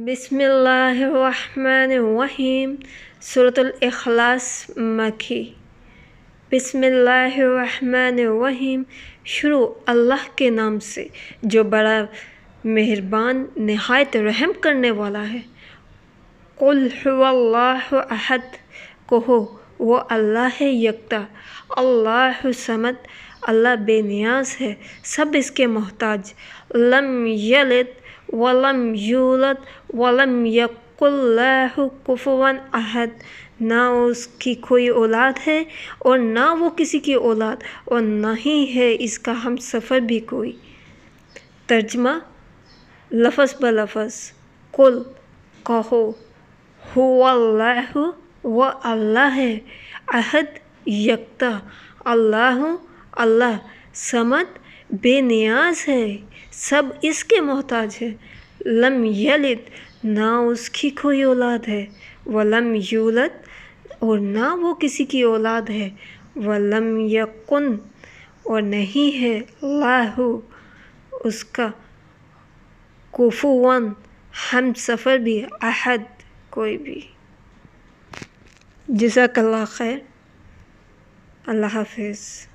بسم اللہ الرحمن الرحیم صورت الاخلاص مکی بسم اللہ الرحمن الرحیم شروع اللہ کے نام سے جو بڑا مہربان نہایت رحم کرنے والا ہے قلع اللہ احد کہو وہ اللہ ہے سمت اللہ بے نیاز ہے سب اس کے محتاج لم یلت ولم یولد ولم یق اللہ یک الہ عہد نہ اس کی کوئی اولاد ہے اور نہ وہ کسی کی اولاد اور نہ ہی ہے اس کا ہم سفر بھی کوئی ترجمہ لفظ بلفظ کل کہو ہو اللہ وہ اللہ ہے عہد یکتا اللہ اللہ سمت بے نیاز ہے سب اس کے محتاج ہے لم یلد نہ اس کی کوئی اولاد ہے ولم لم یولت اور نہ وہ کسی کی اولاد ہے ولم لم یقن اور نہیں ہے اللہ اس کا کوف ون ہم سفر بھی عہد کوئی بھی جزاک اللہ خیر اللہ حافظ